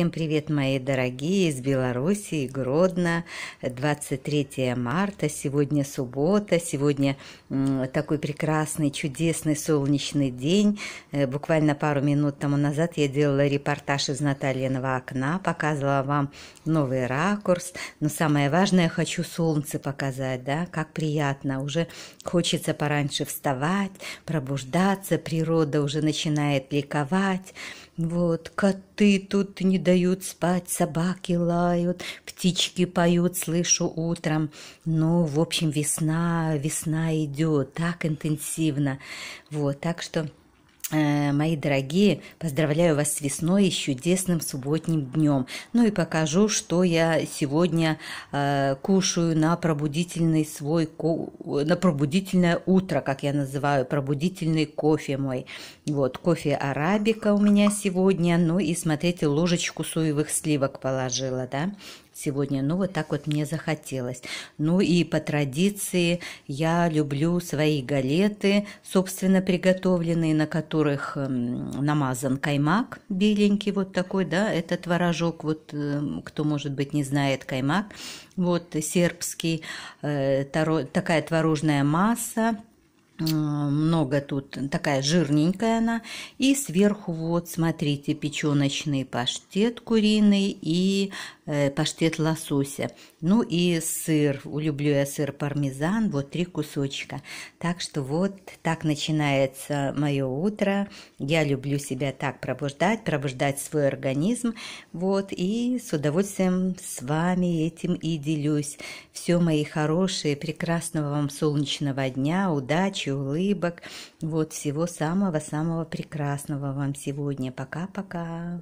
Всем привет, мои дорогие, из Белоруссии, Гродно, 23 марта, сегодня суббота, сегодня такой прекрасный, чудесный солнечный день. Э, буквально пару минут тому назад я делала репортаж из Натальиного окна, показывала вам новый ракурс, но самое важное, хочу солнце показать, да, как приятно, уже хочется пораньше вставать, пробуждаться, природа уже начинает ликовать, вот, коты, Коты тут не дают спать, собаки лают, птички поют, слышу утром. Ну, в общем, весна, весна идет так интенсивно. Вот, так что Э, мои дорогие, поздравляю вас с весной и чудесным субботним днем. Ну и покажу, что я сегодня э, кушаю на пробудительный свой на пробудительное утро, как я называю, пробудительный кофе мой. Вот кофе арабика у меня сегодня. Ну и смотрите, ложечку соевых сливок положила, да сегодня. Ну, вот так вот мне захотелось. Ну, и по традиции я люблю свои галеты, собственно, приготовленные, на которых эм, намазан каймак беленький вот такой, да, это творожок, вот э, кто, может быть, не знает каймак, вот сербский, э, такая творожная масса, много тут, такая жирненькая она. И сверху вот, смотрите, печеночный паштет куриный и э, паштет лосося. Ну и сыр, люблю я сыр пармезан, вот три кусочка. Так что вот так начинается мое утро. Я люблю себя так пробуждать, пробуждать свой организм. Вот, и с удовольствием с вами этим и делюсь. Все, мои хорошие, прекрасного вам солнечного дня, удачи, тысячи улыбок. Вот всего самого-самого прекрасного вам сегодня. Пока-пока.